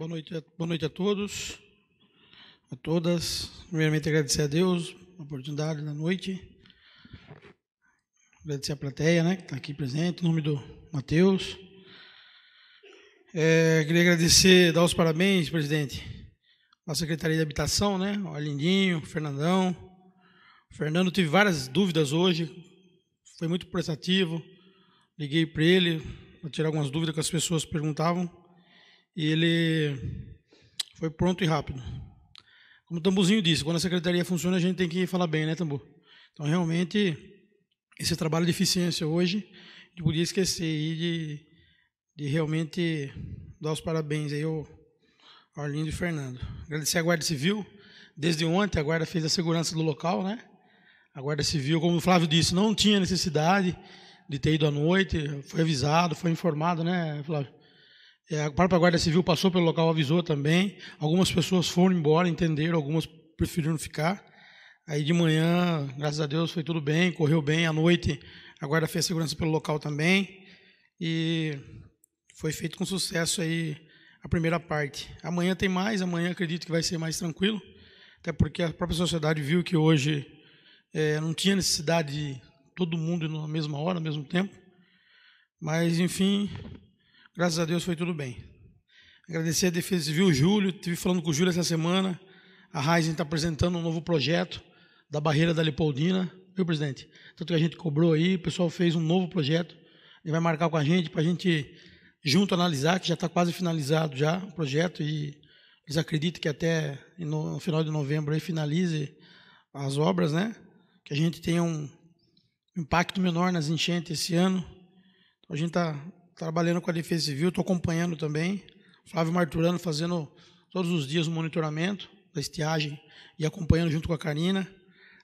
Boa noite, a, boa noite a todos, a todas. Primeiramente, agradecer a Deus a oportunidade da noite. Agradecer a plateia, né, que está aqui presente, em nome do Matheus. É, queria agradecer, dar os parabéns, presidente, à Secretaria de Habitação, né, ao Alindinho, Fernandão. O Fernando, tive várias dúvidas hoje, foi muito prestativo. Liguei para ele para tirar algumas dúvidas que as pessoas perguntavam. E ele foi pronto e rápido. Como o Tambuzinho disse, quando a secretaria funciona, a gente tem que falar bem, né, Tambu? Então, realmente, esse trabalho de eficiência hoje, a gente podia esquecer e de, de realmente dar os parabéns aí ao Arlindo e Fernando. Agradecer à Guarda Civil. Desde ontem, a Guarda fez a segurança do local, né? A Guarda Civil, como o Flávio disse, não tinha necessidade de ter ido à noite, foi avisado, foi informado, né, Flávio? É, a própria Guarda Civil passou pelo local, avisou também. Algumas pessoas foram embora, entenderam, algumas preferiram ficar. Aí de manhã, graças a Deus, foi tudo bem, correu bem. À noite, a Guarda fez segurança pelo local também. E foi feito com sucesso aí a primeira parte. Amanhã tem mais, amanhã acredito que vai ser mais tranquilo, até porque a própria sociedade viu que hoje é, não tinha necessidade de todo mundo na mesma hora, ao mesmo tempo. Mas, enfim, Graças a Deus foi tudo bem. Agradecer a Defesa Civil, Júlio, estive falando com o Júlio essa semana. A Ryzen está apresentando um novo projeto da barreira da Leopoldina, viu, presidente? Tanto que a gente cobrou aí, o pessoal fez um novo projeto. Ele vai marcar com a gente para a gente junto analisar, que já está quase finalizado já o projeto e eles acreditam que até no final de novembro aí finalize as obras, né? Que a gente tenha um impacto menor nas enchentes esse ano. Então a gente está trabalhando com a Defesa Civil, estou acompanhando também. Flávio Marturano fazendo todos os dias o monitoramento da estiagem e acompanhando junto com a Karina,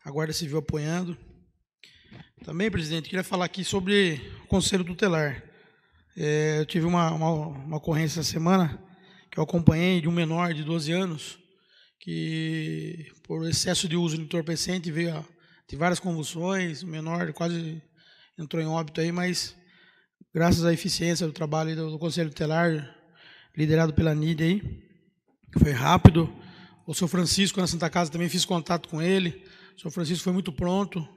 a Guarda Civil apoiando. Também, presidente, queria falar aqui sobre o Conselho Tutelar. É, eu tive uma, uma, uma ocorrência essa semana que eu acompanhei de um menor de 12 anos que, por excesso de uso de entorpecente, veio a, de várias convulsões, o menor quase entrou em óbito aí, mas graças à eficiência do trabalho do, do Conselho Telar, liderado pela NID aí, que foi rápido. O senhor Francisco na Santa Casa também fiz contato com ele. O senhor Francisco foi muito pronto,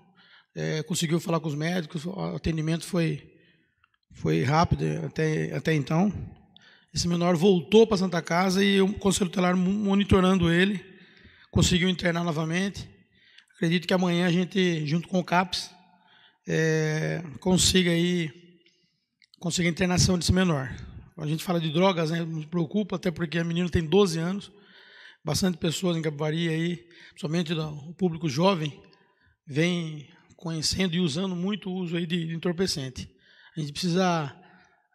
é, conseguiu falar com os médicos, o atendimento foi, foi rápido até, até então. Esse menor voltou para a Santa Casa e o Conselho Telar monitorando ele, conseguiu internar novamente. Acredito que amanhã a gente, junto com o CAPS, é, consiga aí conseguir internação desse menor. A gente fala de drogas, né? Nos preocupa, até porque a menina tem 12 anos. Bastante pessoas em Capivari aí, principalmente o público jovem, vem conhecendo e usando muito o uso aí de, entorpecente. A gente precisa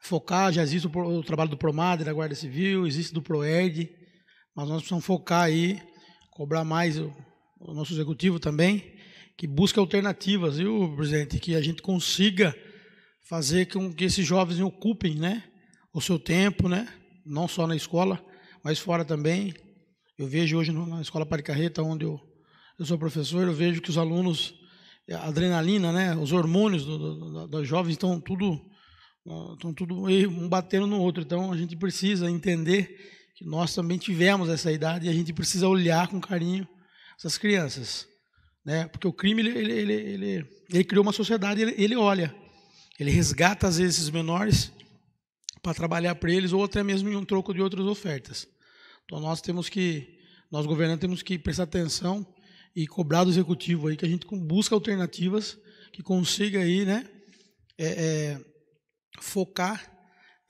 focar, já existe o, trabalho do Promad, da Guarda Civil, existe do Proerd, mas nós precisamos focar aí, cobrar mais o, o nosso executivo também, que busque alternativas, viu, presidente, que a gente consiga fazer com que esses jovens ocupem, né, o seu tempo, né, não só na escola, mas fora também. Eu vejo hoje na escola Paricarreta, onde eu, eu sou professor, eu vejo que os alunos, a adrenalina, né, os hormônios do, do, dos jovens estão tudo estão tudo um batendo no outro. Então a gente precisa entender que nós também tivemos essa idade e a gente precisa olhar com carinho essas crianças, né? Porque o crime ele ele, ele, ele, ele criou uma sociedade, ele, ele olha. Ele resgata às vezes esses menores para trabalhar para eles ou até mesmo em um troco de outras ofertas. Então nós temos que, nós governantes temos que prestar atenção e cobrar do executivo aí que a gente busca alternativas que consiga aí, né, é, é, focar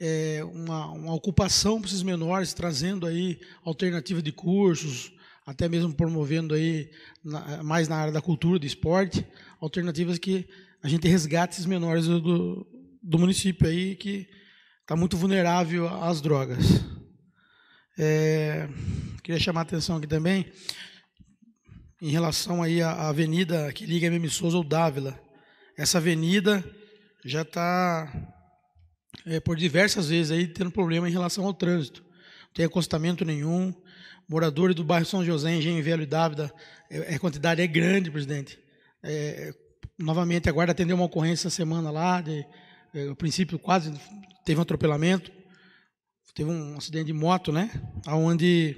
é, uma, uma ocupação para esses menores, trazendo aí alternativa de cursos, até mesmo promovendo aí na, mais na área da cultura, do esporte, alternativas que a gente resgata esses menores do, do município aí que está muito vulnerável às drogas. É, queria chamar a atenção aqui também em relação aí à avenida que liga MM Souza ou Dávila. Essa avenida já está é, por diversas vezes aí tendo problema em relação ao trânsito. Não tem acostamento nenhum. Moradores do bairro São José, Engenho Velho e Dávila, é, a quantidade é grande, presidente. É, novamente a guarda atendeu uma ocorrência essa semana lá, de, é, princípio quase teve um atropelamento, teve um acidente de moto, né? Aonde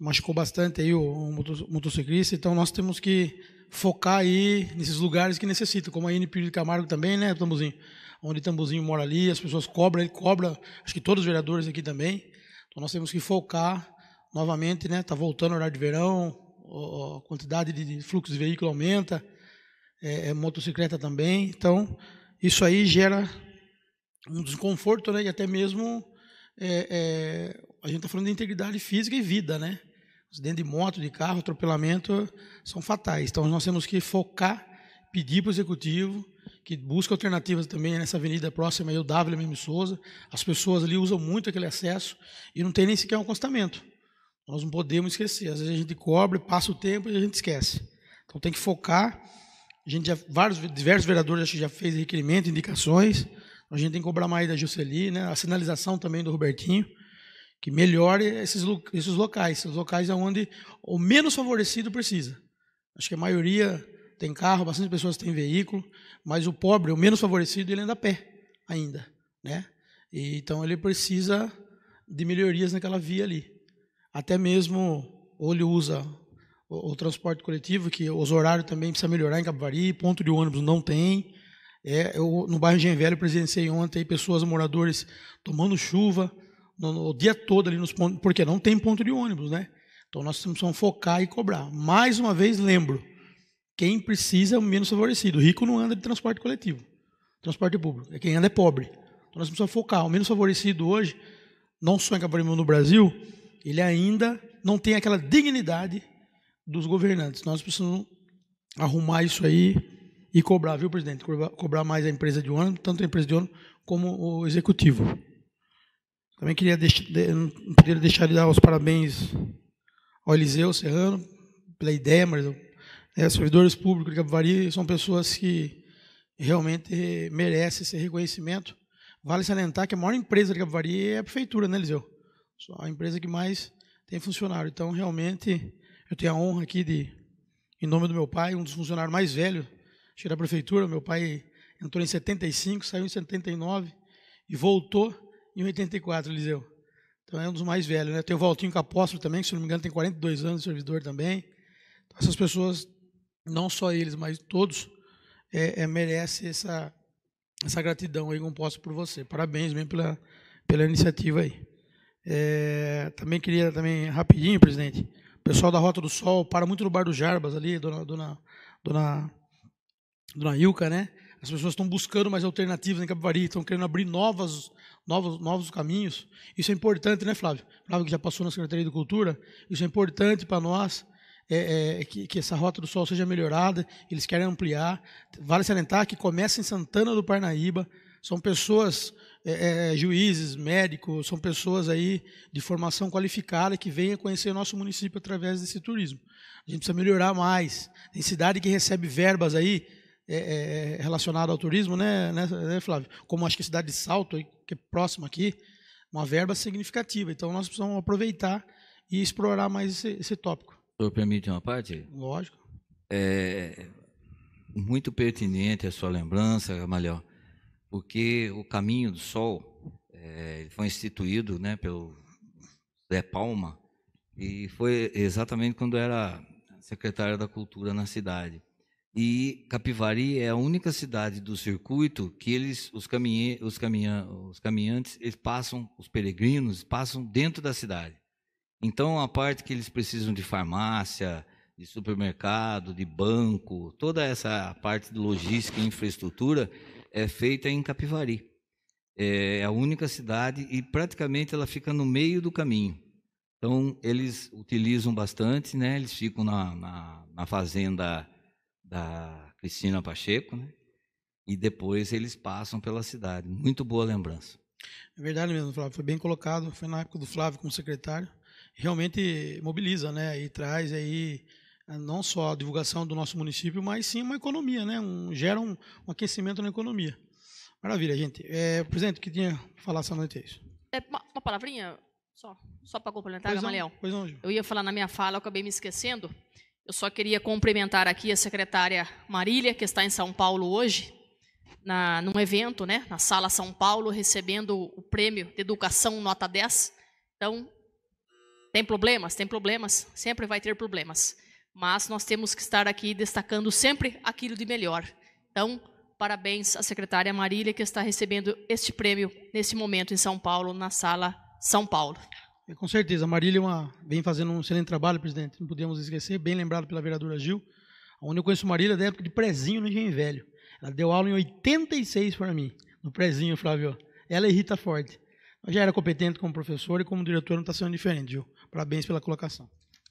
machucou bastante aí o, o motociclista, então nós temos que focar aí nesses lugares que necessitam, como a NPU de Camargo também, né, Tambuzinho? Onde Tambuzinho mora ali, as pessoas cobram, ele cobra, acho que todos os vereadores aqui também. Então nós temos que focar novamente, né? Tá voltando o horário de verão, a quantidade de fluxo de veículo aumenta, é, é, motocicleta também. Então, isso aí gera um desconforto, né? E até mesmo é, é a gente está falando de integridade física e vida, né? Dentro de moto, de carro, atropelamento são fatais. Então, nós temos que focar, pedir para o executivo que busque alternativas também nessa avenida próxima aí, o WM Souza. As pessoas ali usam muito aquele acesso e não tem nem sequer um acostamento. Nós não podemos esquecer. Às vezes a gente cobra, passa o tempo e a gente esquece. Então, tem que focar a gente já, vários, diversos vereadores já fez requerimento, indicações. A gente tem que cobrar mais da Jusceli, né? A sinalização também do Robertinho, que melhore esses, esses locais, esses locais é onde o menos favorecido precisa. Acho que a maioria tem carro, bastante pessoas têm veículo, mas o pobre, o menos favorecido, ele anda a pé ainda, né? E, então ele precisa de melhorias naquela via ali. Até mesmo ou ele usa o, o, transporte coletivo, que os horários também precisa melhorar em Capivari, ponto de ônibus não tem. É, eu, no bairro Genvelho, Velho, presenciei ontem pessoas, moradores, tomando chuva no, no, o dia todo ali nos pontos, porque não tem ponto de ônibus, né? Então nós precisamos focar e cobrar. Mais uma vez, lembro, quem precisa é o menos favorecido. O rico não anda de transporte coletivo, transporte público. É quem anda é pobre. Então nós precisamos focar. O menos favorecido hoje, não só em Capivari, mas no Brasil, ele ainda não tem aquela dignidade dos governantes. Nós precisamos arrumar isso aí e cobrar, viu, presidente? Cobrar, mais a empresa de ônibus, tanto a empresa de ônibus como o executivo. Também queria deixar, não deixar de dar os parabéns ao Eliseu Serrano pela ideia, mas né, servidores públicos de Capivari são pessoas que realmente merecem esse reconhecimento. Vale salientar que a maior empresa de Capivari é a prefeitura, né, Eliseu? A empresa que mais tem funcionário. Então, realmente, eu tenho a honra aqui de, em nome do meu pai, um dos funcionários mais velhos, da prefeitura, meu pai entrou em 75, saiu em 79 e voltou em 84, Eliseu. Então é um dos mais velhos, né? Tem o Valtinho Capóstolo é também, que se não me engano tem 42 anos de servidor também. Então, essas pessoas, não só eles, mas todos, é, é, merece essa, essa gratidão aí composta por você. Parabéns mesmo pela, pela iniciativa aí. É, também queria, também rapidinho, presidente, pessoal da Rota do Sol para muito no Bar do Jarbas ali, dona, dona, dona, dona Ilka, né? As pessoas estão buscando mais alternativas em Capivari, estão querendo abrir novas, novos, novos caminhos. Isso é importante, né, Flávio? Flávio que já passou na Secretaria de Cultura, isso é importante para nós. É, é, é, que, que, essa rota do sol seja melhorada, eles querem ampliar. Vale salientar que começa em Santana do Parnaíba, são pessoas, é, é, juízes, médicos, são pessoas aí de formação qualificada que venham conhecer o nosso município através desse turismo. A gente precisa melhorar mais. Tem cidade que recebe verbas aí é, é, é relacionadas ao turismo, né, né, né, Flávio? Como acho que a cidade de Salto, que é próxima aqui, uma verba significativa. Então nós precisamos aproveitar e explorar mais esse, esse tópico. O senhor permite uma parte? Lógico. É muito pertinente a sua lembrança, Gamaliel porque o caminho do sol é, foi instituído né, pelo Zé Palma, e foi exatamente quando era secretária da Cultura na cidade. E Capivari é a única cidade do circuito que eles, os, caminhe, os, caminha, os caminhantes, eles passam, os peregrinos passam dentro da cidade. Então a parte que eles precisam de farmácia, de supermercado, de banco, toda essa parte de logística e infraestrutura é feita em Capivari. É, é a única cidade e praticamente ela fica no meio do caminho. Então, eles utilizam bastante, né? eles ficam na, na, na fazenda da Cristina Pacheco, né? e depois eles passam pela cidade. Muito boa lembrança. É verdade mesmo, Flávio. Foi bem colocado. Foi na época do Flávio como secretário. Realmente mobiliza, né? E traz aí é, não só a divulgação do nosso município, mas sim uma economia, né? Um, gera um, um aquecimento na economia. Maravilha, gente. É, presidente, o que tinha para falar essa noite é isso? É, uma, uma palavrinha só, só para complementar, pois Gamaliel. Não, pois não, Gil. eu ia falar na minha fala, eu acabei me esquecendo. Eu só queria cumprimentar aqui a secretária Marília, que está em São Paulo hoje, na, num evento, né, na Sala São Paulo, recebendo o prêmio de educação nota 10. Então, tem problemas, tem problemas, sempre vai ter problemas mas nós temos que estar aqui destacando sempre aquilo de melhor. Então, parabéns à secretária Marília, que está recebendo este prêmio neste momento em São Paulo, na Sala São Paulo. É, com certeza, a Marília é uma, vem fazendo um excelente trabalho, presidente, não podemos esquecer, bem lembrado pela vereadora Gil, onde eu conheço Marília da época de prezinho no Engenho Velho. Ela deu aula em 86 para mim, no prezinho, Flávio. Ela irrita forte. Ford. já era competente como professor e como diretora não está sendo diferente, Gil. Parabéns pela colocação.